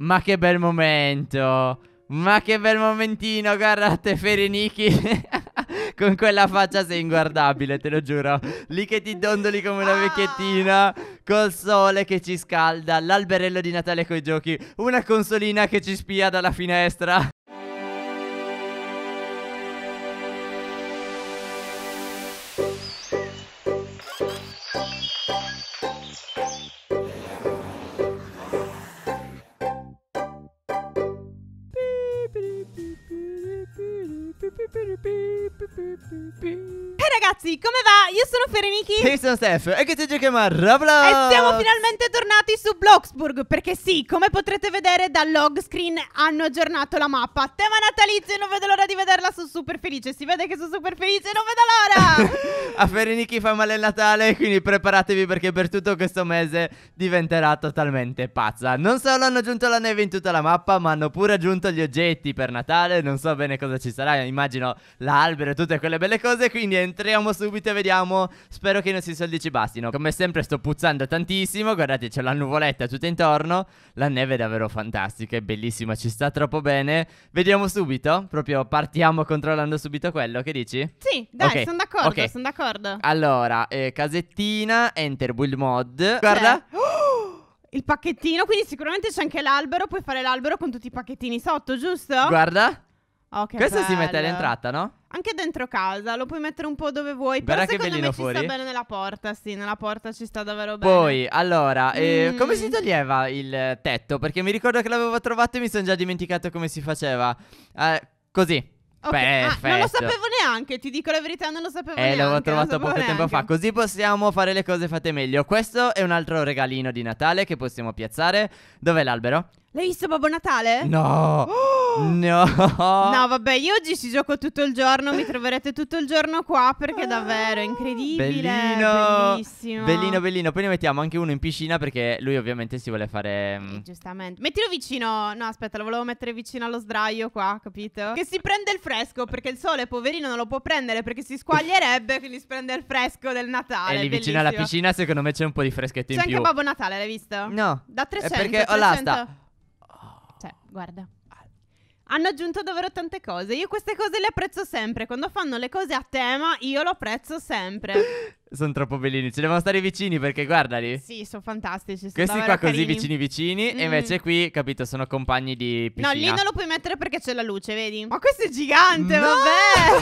Ma che bel momento. Ma che bel momentino, guardate Fereniki con quella faccia sei inguardabile, te lo giuro. Lì che ti dondoli come una ah. vecchiettina, col sole che ci scalda, l'alberello di Natale coi giochi, una consolina che ci spia dalla finestra. ragazzi, come va? Io sono Ferenichi Io sono Steph E che ti giochiamo a Roblox E siamo finalmente tornati su Bloxburg Perché sì, come potrete vedere dal log screen hanno aggiornato la mappa Tema natalizio e non vedo l'ora di vederla, sono super felice Si vede che sono super felice e non vedo l'ora A Ferenichi fa male il Natale Quindi preparatevi perché per tutto questo mese diventerà totalmente pazza Non solo hanno aggiunto la neve in tutta la mappa Ma hanno pure aggiunto gli oggetti per Natale Non so bene cosa ci sarà Immagino l'albero e tutte quelle belle cose Quindi entriamo Andiamo subito e vediamo. Spero che i nostri soldi ci bastino. Come sempre sto puzzando tantissimo. Guardate, c'è la nuvoletta tutta intorno. La neve è davvero fantastica, è bellissima, ci sta troppo bene. Vediamo subito. Proprio partiamo controllando subito quello. Che dici? Sì, dai, okay. sono d'accordo, okay. sono d'accordo. Allora, eh, casettina, enter build mod. Cioè, Guarda. Il pacchettino, quindi sicuramente c'è anche l'albero. Puoi fare l'albero con tutti i pacchettini sotto, giusto? Guarda. Oh, che Questo bello. si mette all'entrata, no? Anche dentro casa, lo puoi mettere un po' dove vuoi. Guarda però che secondo me fuori. ci sta bene nella porta, sì, nella porta ci sta davvero bene. Poi, allora, eh, mm. eh, come si toglieva il tetto? Perché mi ricordo che l'avevo trovato e mi sono già dimenticato come si faceva. Eh, così. Okay. Perfetto. Ah, non lo sapevo neanche, ti dico la verità, non lo sapevo eh, neanche. Eh, l'avevo trovato poco neanche. tempo fa. Così possiamo fare le cose fatte meglio. Questo è un altro regalino di Natale che possiamo piazzare. Dov'è l'albero? L'hai visto Babbo Natale? No! Oh! No! No, vabbè, io oggi ci gioco tutto il giorno, mi troverete tutto il giorno qua perché è davvero incredibile. Bellino! Bellissimo. Bellino, bellino. Poi ne mettiamo anche uno in piscina perché lui ovviamente si vuole fare... Sì, mm, eh, giustamente. Mettilo vicino... No, aspetta, lo volevo mettere vicino allo sdraio qua, capito? Che si prende il fresco perché il sole, poverino, non lo può prendere perché si squaglierebbe, quindi si prende il fresco del Natale. E lì vicino alla piscina secondo me c'è un po' di freschetto c'è in più. C'è anche Babbo Natale, l'hai visto? No. Da 300. È perché, 300. oh, cioè, guarda. Ah. Hanno aggiunto davvero tante cose. Io queste cose le apprezzo sempre. Quando fanno le cose a tema, io lo apprezzo sempre. Sono troppo bellini. Ci devono stare vicini perché guardali. Sì, sono fantastici. Sono Questi qua così carini. vicini vicini. Mm. E invece qui, capito, sono compagni di piscina. No, lì non lo puoi mettere perché c'è la luce, vedi? Ma questo è gigante, no!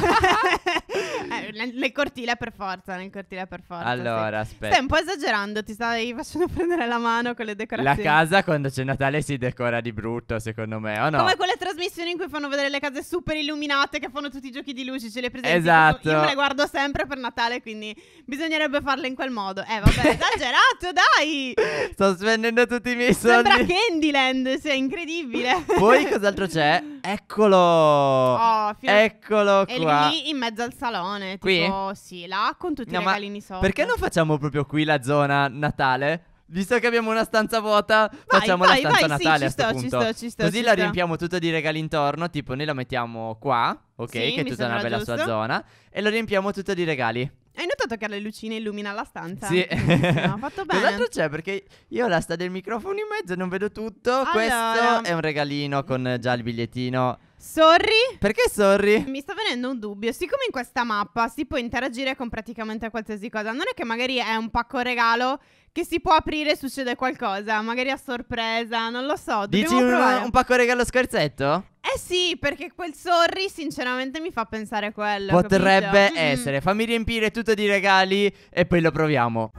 vabbè. nel eh, cortile per forza, nel cortile per forza. Allora, sì. aspetta. Stai un po' esagerando, ti stai facendo prendere la mano con le decorazioni. La casa quando c'è Natale si decora di brutto, secondo me, o no? Come quelle trasmissioni in cui fanno vedere le case super illuminate che fanno tutti i giochi di luci, ce le presenti. Esatto. Io me le guardo sempre per Natale, quindi bisogna bisognerebbe farla in quel modo. Eh, vabbè, esagerato, dai! Sto spendendo tutti i miei soldi. Sembra Candyland, sei incredibile. Poi cos'altro c'è? Eccolo! Oh, Eccolo è qua. lì in mezzo al salone, qui? tipo, sì, là con tutti no, i regalini sopra. Perché non facciamo proprio qui la zona Natale? Visto che abbiamo una stanza vuota, vai, facciamo vai, la stanza vai, Natale sì, a questo punto. Ci sto, ci sto, Così ci la sto. riempiamo tutta di regali intorno, tipo noi la mettiamo qua, ok, sì, che è tutta una bella giusto. sua zona, e la riempiamo tutta di regali. Hai notato che la lucina illumina la stanza? Sì. Ha fatto bene. Cos'altro c'è? Perché io ho la sta del microfono in mezzo e non vedo tutto. Allora... Questo è un regalino con già il bigliettino Sorri? Perché sorri? Mi sta venendo un dubbio. Siccome in questa mappa si può interagire con praticamente qualsiasi cosa, non è che magari è un pacco regalo che si può aprire e succede qualcosa, magari a sorpresa, non lo so. Dici un, un pacco regalo scherzetto? Eh sì, perché quel sorri sinceramente mi fa pensare a quello. Potrebbe capito? essere. Mm. Fammi riempire tutto di regali e poi lo proviamo.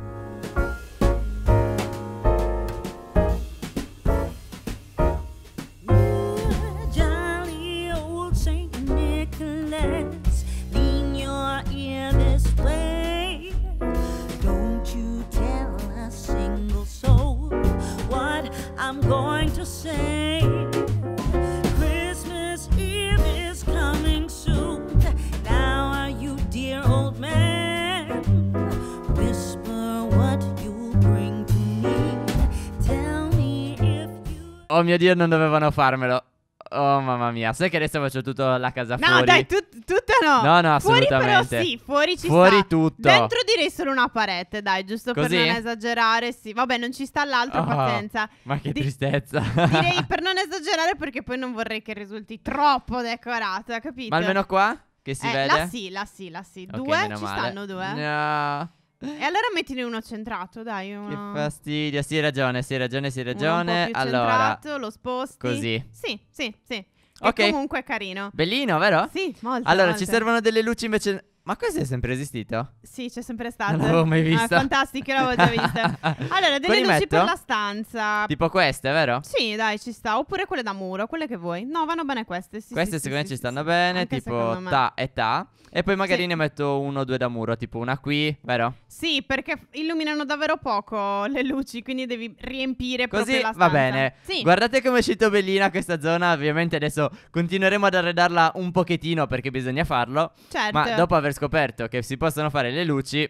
Oh mio Dio, non dovevano farmelo. Oh mamma mia, sai che adesso faccio tutta la casa no, fuori? No dai, tut tutta no No no, assolutamente Fuori però sì, fuori ci fuori sta tutto Dentro direi solo una parete, dai, giusto Così? per non esagerare Sì, vabbè non ci sta l'altro, oh, pazienza Ma che Di tristezza Direi per non esagerare perché poi non vorrei che risulti troppo decorata, capito? Ma almeno qua? Che si eh, vede? La sì, la sì, la sì okay, Due, ci male. stanno due No e allora mettine uno centrato, dai. Una... Che fastidio. Sì, hai ragione, sì, hai ragione, sì, hai ragione. Uno allora, centrato, lo sposti. Così. Sì, sì, sì. Ok. Che comunque è carino. Bellino, vero? Sì, molto. Allora, molte. ci servono delle luci invece ma questo è sempre esistito? Sì, c'è sempre stato. Ah, non l'avevo mai visto. Ah, fantastico, l'avevo già visto. Allora, delle luci per la stanza. Tipo queste, vero? Sì, dai, ci sta. Oppure quelle da muro, quelle che vuoi. No, vanno bene queste. Sì, queste sì, secondo sì, me ci stanno bene, tipo ta e ta. E poi magari ne metto uno o due da muro, tipo una qui, vero? Sì, perché illuminano davvero poco le luci, quindi devi riempire Così, proprio la stanza. va bene. Guardate come è uscito bellina questa zona. Ovviamente adesso continueremo ad arredarla un pochettino perché bisogna farlo. Certo. Ma dopo aver scoperto che si possono fare le luci,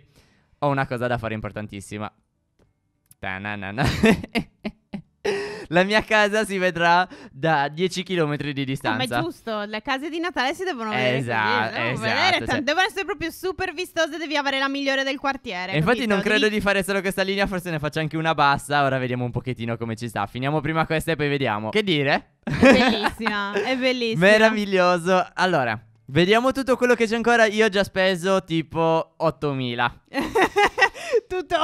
ho una cosa da fare importantissima. Tananana. La mia casa si vedrà da 10 km di distanza. ma è giusto, le case di Natale si devono vedere. Esatto, così, cioè, esatto, vedere. Cioè... devono essere proprio super vistose, devi avere la migliore del quartiere. infatti non credo devi... di fare solo questa linea, forse ne faccio anche una bassa, ora vediamo un pochettino come ci sta. Finiamo prima questa e poi vediamo. Che dire? È bellissima, è bellissima. Meraviglioso. Allora, Vediamo tutto quello che c'è ancora. Io ho già speso tipo 8000. Tutto, 8.000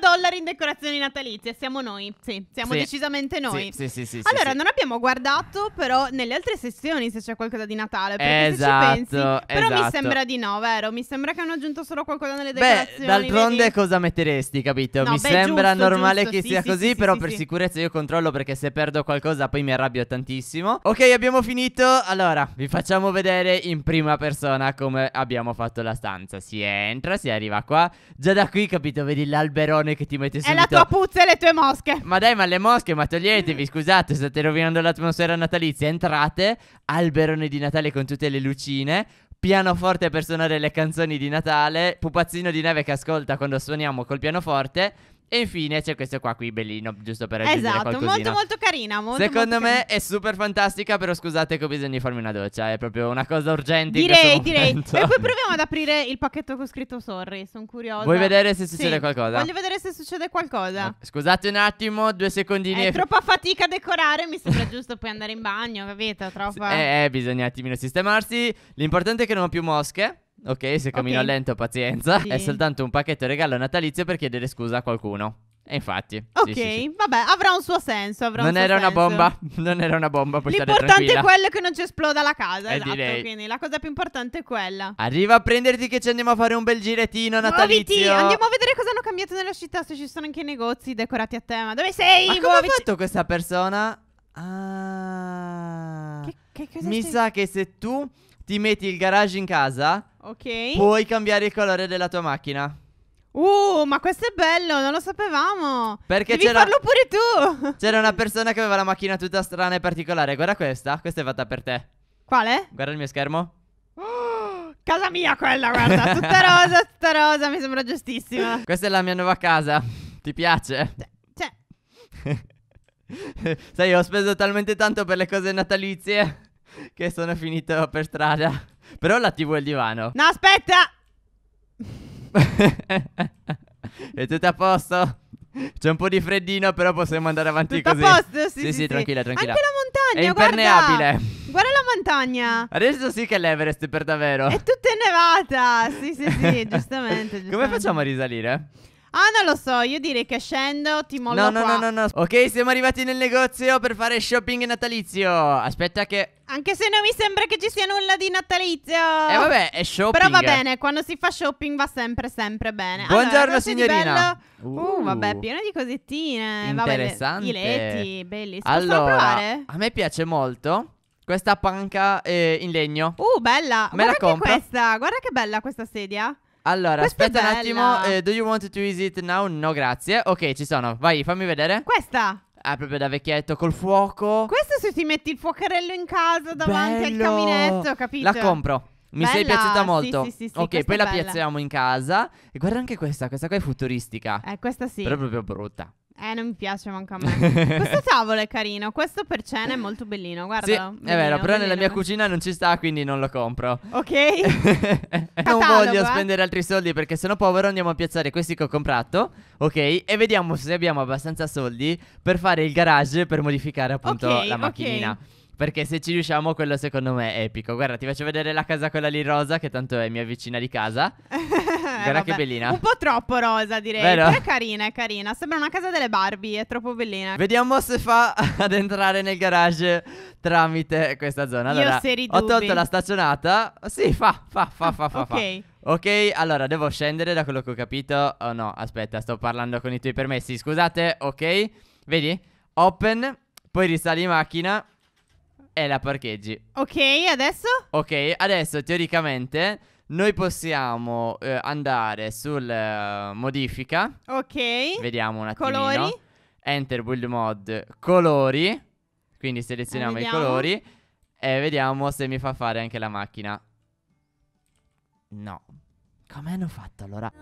dollari in decorazioni natalizie, siamo noi, sì, siamo sì. decisamente noi. Sì, sì, sì. sì allora, sì, non abbiamo guardato però nelle altre sessioni se c'è qualcosa di Natale, perché esatto, pensi, esatto. Però mi esatto. sembra di no, vero? Mi sembra che hanno aggiunto solo qualcosa nelle decorazioni. Beh, d'altronde vedi? cosa metteresti, capito? No, mi beh, sembra giusto, normale giusto, che sia così, però per sicurezza io controllo perché se perdo qualcosa poi mi arrabbio tantissimo. Ok, abbiamo finito. Allora, vi facciamo vedere in prima persona come abbiamo fatto la stanza. Si entra, si arriva qua. Già da qui, capito, vedi l'alberone che ti mette subito. È la tua puzza e le tue mosche. Ma dai, ma le mosche, ma toglietevi, scusate, state rovinando l'atmosfera natalizia. Entrate, alberone di Natale con tutte le lucine pianoforte per suonare le canzoni di Natale, pupazzino di neve che ascolta quando suoniamo col pianoforte e infine c'è questo qua qui bellino, giusto per aggiungere esatto, qualcosina. molto molto carina, molto, Secondo molto me carina. è super fantastica, però scusate che ho bisogno di farmi una doccia, è proprio una cosa urgente Direi, direi. E poi proviamo ad aprire il pacchetto con scritto Sorry, sono curiosa. Vuoi vedere se succede sì. qualcosa? Voglio vedere se succede qualcosa. Scusate un attimo, due secondini. È e... troppa fatica a decorare, mi sembra giusto poi andare in bagno, capito? Troppa... Eh, eh, bisogna un attimino sistemarsi. L'importante è che non ho più mosche. Ok, se cammino okay. lento, pazienza. Sì. È soltanto un pacchetto regalo natalizio per chiedere scusa a qualcuno. E infatti. Ok, sì, sì, vabbè, avrà un suo senso. Avrà non un era senso. una bomba. Non era una bomba. Puoi L'importante è quello che non ci esploda la casa. Eh, esatto. Direi. Quindi la cosa più importante è quella. Arriva a prenderti che ci andiamo a fare un bel girettino natalizio. Muoviti, andiamo a vedere cosa hanno cambiato nella città. Se ci sono anche i negozi decorati a tema. Dove sei? Ma come ha fatto questa persona? Ah. Che, che cosa Mi sei? sa che se tu ti metti il garage in casa Ok. Puoi cambiare il colore della tua macchina. Uh, ma questo è bello, non lo sapevamo. Perché Devi c'era... farlo pure tu. C'era una persona che aveva la macchina tutta strana e particolare. Guarda questa, questa è fatta per te. Quale? Guarda il mio schermo. casa mia quella, guarda, tutta rosa, tutta rosa, mi sembra giustissima. Questa è la mia nuova casa. Ti piace? Cioè, cioè. Sai, ho speso talmente tanto per le cose natalizie che sono finito per strada. Però la TV è il divano. No, aspetta! è tutto a posto? C'è un po' di freddino, però possiamo andare avanti tutto così. a posto? Sì, sì, sì, sì. tranquilla, tranquilla. Anche la montagna, È impermeabile. Guarda, guarda la montagna. Adesso sì che è l'Everest per davvero. È tutta innevata. Sì, sì, sì, giustamente, giustamente. Come facciamo a risalire? Ah, non lo so, io direi che scendo, ti mollo no, no, qua. No, no, no, no. Ok, siamo arrivati nel negozio per fare shopping natalizio. Aspetta che... Anche se non mi sembra che ci sia nulla di natalizio. Eh vabbè, è shopping. Però va eh. bene, quando si fa shopping va sempre, sempre bene. Buongiorno allora, signorina. Uh, uh, vabbè, pieno di cosettine. Eh, Interessante. Vabbè, letti, bellissimo. Allora, a me piace molto. Questa panca eh, in legno. Uh, bella. Me guarda la compro. questa, guarda che bella questa sedia. Allora, Questa aspetta un attimo. eh, do you want to use it now? No, grazie. Ok, ci sono. Vai, fammi vedere. Questa. Ah, proprio da vecchietto col fuoco. Questo se ti metti il fuocherello in casa davanti Bello. al caminetto, capito? La compro. Mi sei piaciuta molto. sì, sì, sì, ok, poi la piazziamo in casa. E guarda anche questa, questa qua è futuristica. Eh, questa sì. Però è proprio brutta. Eh, non mi piace manco a me. Questo tavolo è carino. Questo per cena è molto bellino. guarda. Sì, bellino, è vero, però bellino. nella mia cucina non ci sta, quindi non lo compro. Ok. non voglio eh? spendere altri soldi perché sono povero andiamo a piazzare questi che ho comprato. Ok. E vediamo se abbiamo abbastanza soldi per fare il garage per modificare appunto okay, la macchinina. Okay. Perché se ci riusciamo, quello secondo me è epico. Guarda, ti faccio vedere la casa quella lì rosa, che tanto è mia vicina di casa. Eh, Guarda vabbè. che bellina. Un po' troppo rosa, direi. Vero? Però è carina, è carina. Sembra una casa delle Barbie, è troppo bellina. Vediamo se fa ad entrare nel garage tramite questa zona. Allora, Io seri ho tolto la staccionata. Sì, fa, fa, fa, fa, fa. Ok. Fa. Ok, allora devo scendere da quello che ho capito. Oh no, aspetta, sto parlando con i tuoi permessi. Scusate, ok. Vedi? Open, poi risali macchina e la parcheggi. Ok, adesso? Ok, adesso teoricamente noi possiamo eh, andare sul eh, modifica. Ok. Vediamo un attimino. Colori. Enter build mod colori. Quindi selezioniamo i colori e vediamo se mi fa fare anche la macchina. No. Come hanno fatto allora?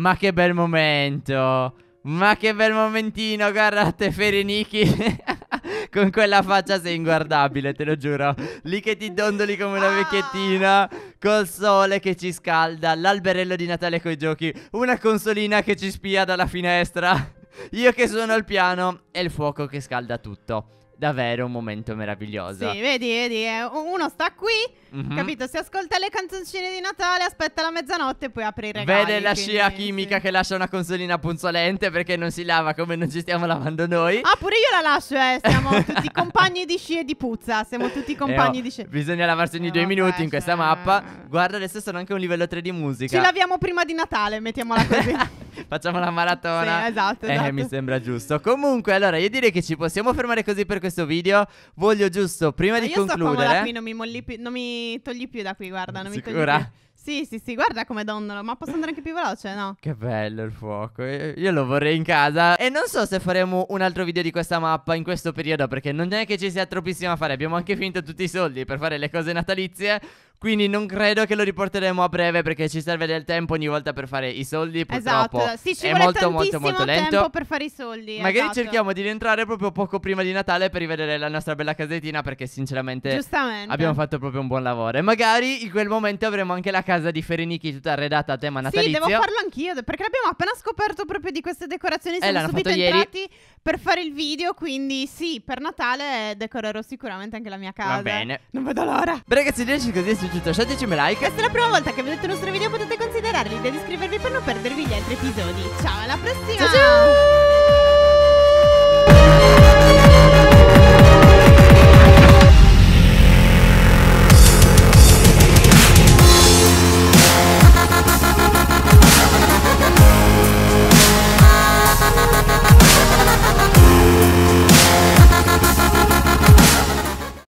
Ma che bel momento. Ma che bel momentino, guardate Fereniki con quella faccia sei inguardabile, te lo giuro. Lì che ti dondoli come una vecchiettina, col sole che ci scalda, l'alberello di Natale coi giochi, una consolina che ci spia dalla finestra. Io che sono al piano e il fuoco che scalda tutto davvero un momento meraviglioso. Sì, vedi, vedi, uno sta qui, mm-hmm. capito? Si ascolta le canzoncine di Natale, aspetta la mezzanotte e poi apre i regali. Vede la quindi, scia chimica sì. che lascia una consolina punzolente perché non si lava come non ci stiamo lavando noi. Ah, pure io la lascio, eh. Siamo tutti compagni di sci e di puzza. Siamo tutti eh, compagni eh, oh, di sci. Bisogna lavarsi ogni eh, due vabbè, minuti in questa mappa. Guarda, adesso sono anche un livello 3 di musica. Ci laviamo prima di Natale, mettiamola così. Facciamo la maratona. Sì, esatto, eh, esatto. Eh, mi sembra giusto. Comunque, allora, io direi che ci possiamo fermare così per questo video. Voglio giusto, prima Ma di io concludere... Io qui, non mi, molli più, non mi togli più da qui, guarda, non Sicura? mi togli più. Sì, sì, sì, guarda come dondolo, ma posso andare anche più veloce, no? Che bello il fuoco, eh, io lo vorrei in casa E non so se faremo un altro video di questa mappa in questo periodo Perché non è che ci sia troppissimo a fare, abbiamo anche finito tutti i soldi per fare le cose natalizie quindi non credo che lo riporteremo a breve perché ci serve del tempo ogni volta per fare i soldi. Esatto. Purtroppo esatto, sì, ci è molto molto molto lento. tempo per fare i soldi. Magari esatto. cerchiamo di rientrare proprio poco prima di Natale per rivedere la nostra bella casettina perché sinceramente abbiamo fatto proprio un buon lavoro. E magari in quel momento avremo anche la casa di Ferenichi tutta arredata a tema natalizio. Sì, devo farlo anch'io perché l'abbiamo appena scoperto proprio di queste decorazioni. Eh, siamo eh, subito entrati ieri. per fare il video, quindi sì, per Natale decorerò sicuramente anche la mia casa. Va bene. Non vedo l'ora. Beh, ragazzi, dirci così è successo tutto, sciogliermi like. Questa è la prima volta che vedete il nostro video, potete considerare l'idea di iscrivervi per non perdervi gli altri episodi. Ciao, alla prossima! ciao! ciao!